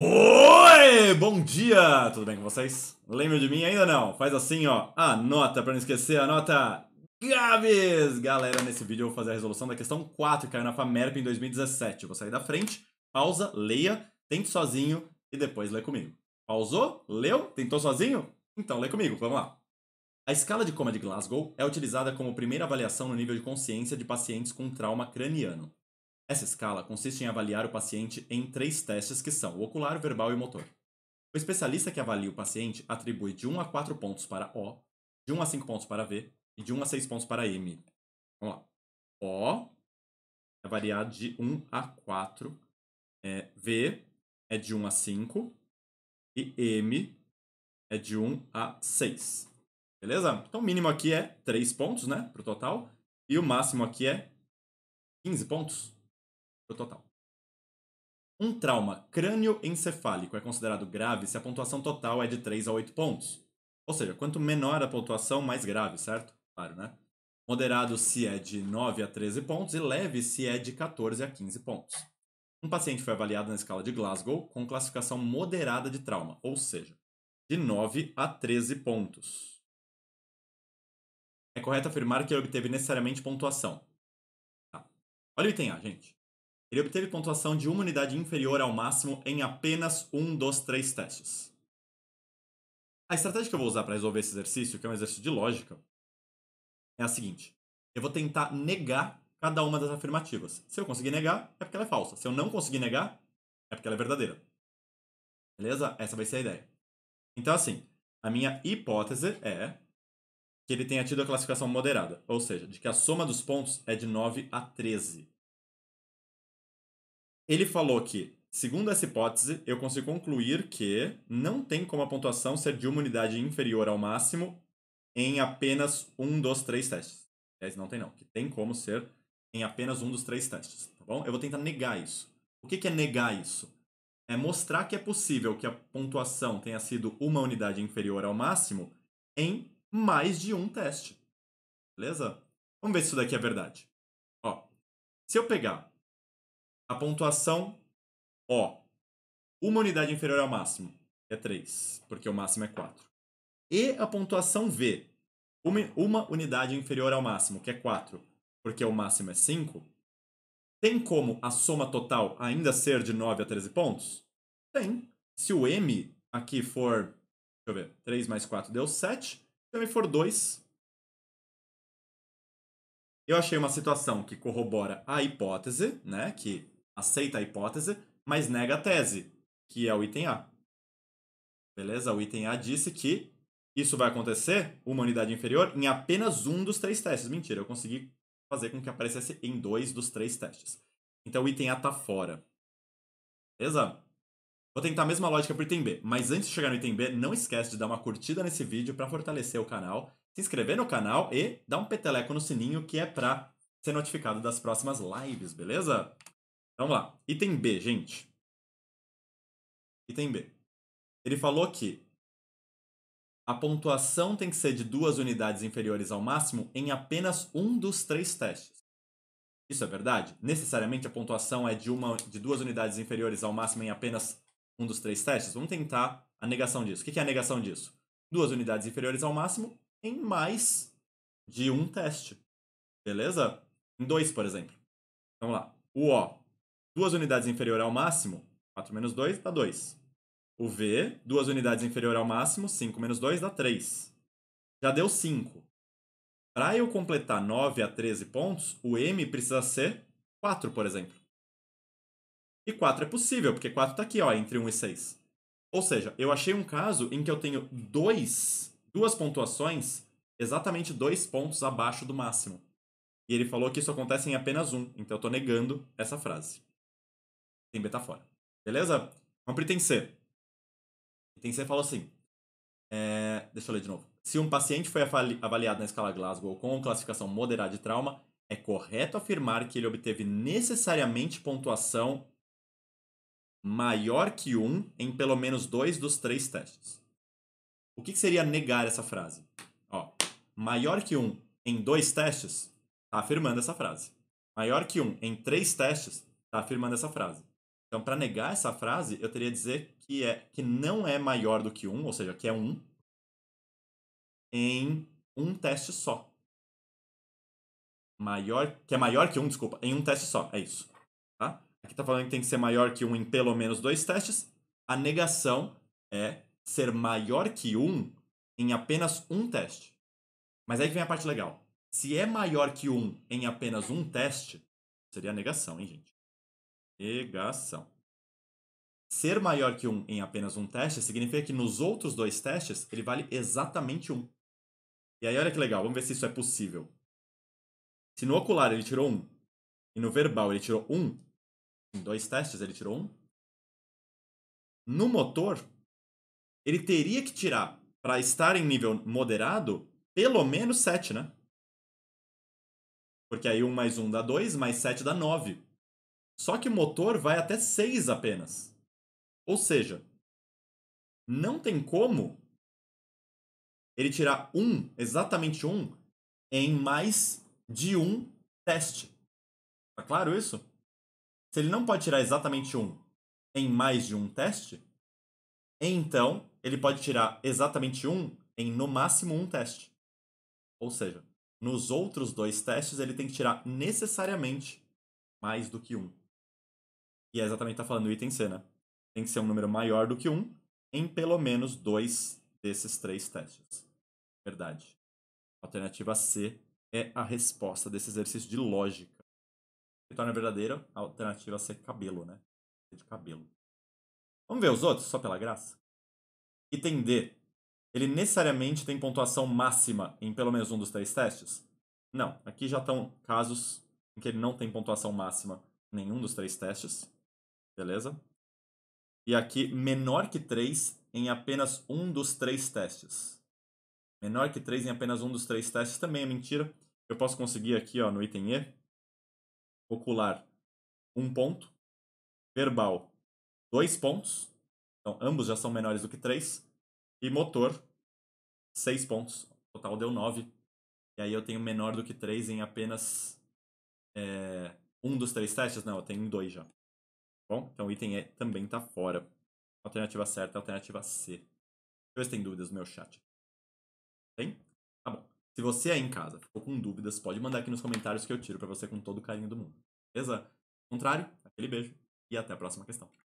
Oi, bom dia! Tudo bem com vocês? Lembram de mim ainda não? Faz assim, ó, anota para não esquecer, anota Gabs! Galera, nesse vídeo eu vou fazer a resolução da questão 4 que caiu na FAMERP em 2017. Eu vou sair da frente, pausa, leia, tente sozinho e depois lê comigo. Pausou? Leu? Tentou sozinho? Então lê comigo, vamos lá. A escala de coma de Glasgow é utilizada como primeira avaliação no nível de consciência de pacientes com trauma craniano. Essa escala consiste em avaliar o paciente em três testes que são o ocular, verbal e motor. O especialista que avalia o paciente atribui de 1 a 4 pontos para O, de 1 a 5 pontos para V e de 1 a 6 pontos para M. Vamos lá. O é variado de 1 a 4, é, V é de 1 a 5 e M é de 1 a 6. Beleza? Então o mínimo aqui é 3 pontos, né, para o total, e o máximo aqui é 15 pontos no total. Um trauma crânioencefálico é considerado grave se a pontuação total é de 3 a 8 pontos. Ou seja, quanto menor a pontuação, mais grave, certo? Claro, né? Moderado se é de 9 a 13 pontos e leve se é de 14 a 15 pontos. Um paciente foi avaliado na escala de Glasgow com classificação moderada de trauma, ou seja, de 9 a 13 pontos. É correto afirmar que ele obteve necessariamente pontuação. Tá. Olha o item A, gente. Ele obteve pontuação de uma unidade inferior ao máximo em apenas um dos três testes. A estratégia que eu vou usar para resolver esse exercício, que é um exercício de lógica, é a seguinte: eu vou tentar negar cada uma das afirmativas. Se eu conseguir negar, é porque ela é falsa. Se eu não conseguir negar, é porque ela é verdadeira. Beleza? Essa vai ser a ideia. Então, assim, a minha hipótese é que ele tenha tido a classificação moderada, ou seja, de que a soma dos pontos é de 9 a 13. Ele falou que, segundo essa hipótese, eu consigo concluir que não tem como a pontuação ser de uma unidade inferior ao máximo em apenas um dos três testes. Aliás, é, não tem não, que tem como ser em apenas um dos três testes, tá bom? Eu vou tentar negar isso. O que, é negar isso? É mostrar que é possível que a pontuação tenha sido uma unidade inferior ao máximo em mais de um teste. Beleza? Vamos ver se isso daqui é verdade. Ó, se eu pegar a pontuação, ó, uma unidade inferior ao máximo é 3, porque o máximo é 4. E a pontuação V, uma, uma unidade inferior ao máximo, que é 4, porque o máximo é 5, tem como a soma total ainda ser de 9 a 13 pontos? Tem. Se o M aqui for, deixa eu ver, 3 mais 4 deu 7, se o M for 2, eu achei uma situação que corrobora a hipótese, né, que aceita a hipótese, mas nega a tese, que é o item A. Beleza? O item A disse que isso vai acontecer, humanidade inferior, em apenas um dos três testes. Mentira, eu consegui fazer com que aparecesse em dois dos três testes. Então o item A está fora. Beleza? Vou tentar a mesma lógica para o item B, mas antes de chegar no item B, não esquece de dar uma curtida nesse vídeo para fortalecer o canal, se inscrever no canal e dar um peteleco no sininho que é para ser notificado das próximas lives, beleza? Vamos lá. Item B, gente. Item B. Ele falou que a pontuação tem que ser de duas unidades inferiores ao máximo em apenas um dos três testes. Isso é verdade? Necessariamente a pontuação é de, uma, de duas unidades inferiores ao máximo em apenas um dos três testes? Vamos tentar a negação disso. O que é a negação disso? Duas unidades inferiores ao máximo em mais de um teste. Beleza? Em dois, por exemplo. Vamos lá. O O duas unidades inferior ao máximo, 4 menos 2 dá 2. O V, duas unidades inferior ao máximo, 5 menos 2 dá 3. Já deu 5. Para eu completar 9 a 13 pontos, o M precisa ser 4, por exemplo. E 4 é possível, porque 4 está aqui, ó, entre 1 e 6. Ou seja, eu achei um caso em que eu tenho dois, duas pontuações exatamente dois pontos abaixo do máximo. E ele falou que isso acontece em apenas um, então eu estou negando essa frase tem fora, Beleza? Vamos pro item C. Item C fala assim. É, deixa eu ler de novo. Se um paciente foi avaliado na escala Glasgow com classificação moderada de trauma, é correto afirmar que ele obteve necessariamente pontuação maior que 1 em pelo menos dois dos três testes. O que, que seria negar essa frase? Ó, maior que 1 em dois testes, está afirmando essa frase. Maior que 1 em três testes, está afirmando essa frase. Então, para negar essa frase, eu teria que dizer que, é, que não é maior do que 1, ou seja, que é 1, em um teste só. Maior, que é maior que 1, desculpa, em um teste só, é isso. Tá? Aqui está falando que tem que ser maior que 1 em pelo menos dois testes. A negação é ser maior que 1 em apenas um teste. Mas aí vem a parte legal. Se é maior que 1 em apenas um teste, seria a negação, hein, gente? Negação. Ser maior que 1 em apenas um teste significa que nos outros dois testes ele vale exatamente 1. E aí olha que legal, vamos ver se isso é possível. Se no ocular ele tirou 1 e no verbal ele tirou 1, em dois testes ele tirou 1, no motor ele teria que tirar para estar em nível moderado pelo menos 7, né? Porque aí 1 mais 1 dá 2, mais 7 dá 9. Só que o motor vai até 6 apenas. Ou seja, não tem como ele tirar um, exatamente um, em mais de um teste. Tá claro isso? Se ele não pode tirar exatamente um em mais de um teste, então ele pode tirar exatamente um em no máximo um teste. Ou seja, nos outros dois testes ele tem que tirar necessariamente mais do que um. E é exatamente está falando item C, né? Tem que ser um número maior do que um em pelo menos dois desses três testes. Verdade. alternativa C é a resposta desse exercício de lógica. Se torna verdadeira, a alternativa C é cabelo, né? C de cabelo. Vamos ver os outros, só pela graça? Item D. Ele necessariamente tem pontuação máxima em pelo menos um dos três testes? Não. Aqui já estão casos em que ele não tem pontuação máxima em nenhum dos três testes beleza? E aqui, menor que 3 em apenas um dos três testes. Menor que 3 em apenas um dos três testes também é mentira. Eu posso conseguir aqui ó, no item E, ocular, um ponto, verbal, dois pontos, então ambos já são menores do que 3, e motor, 6 pontos. O total deu 9. E aí eu tenho menor do que 3 em apenas é, um dos três testes? Não, eu tenho dois já. Bom, então o item E também está fora. Alternativa certa, é alternativa C. Deixa eu ver se tem dúvidas no meu chat. Tem? Tá bom. Se você aí em casa ficou com dúvidas, pode mandar aqui nos comentários que eu tiro para você com todo o carinho do mundo. Beleza? Contrário, aquele beijo e até a próxima questão.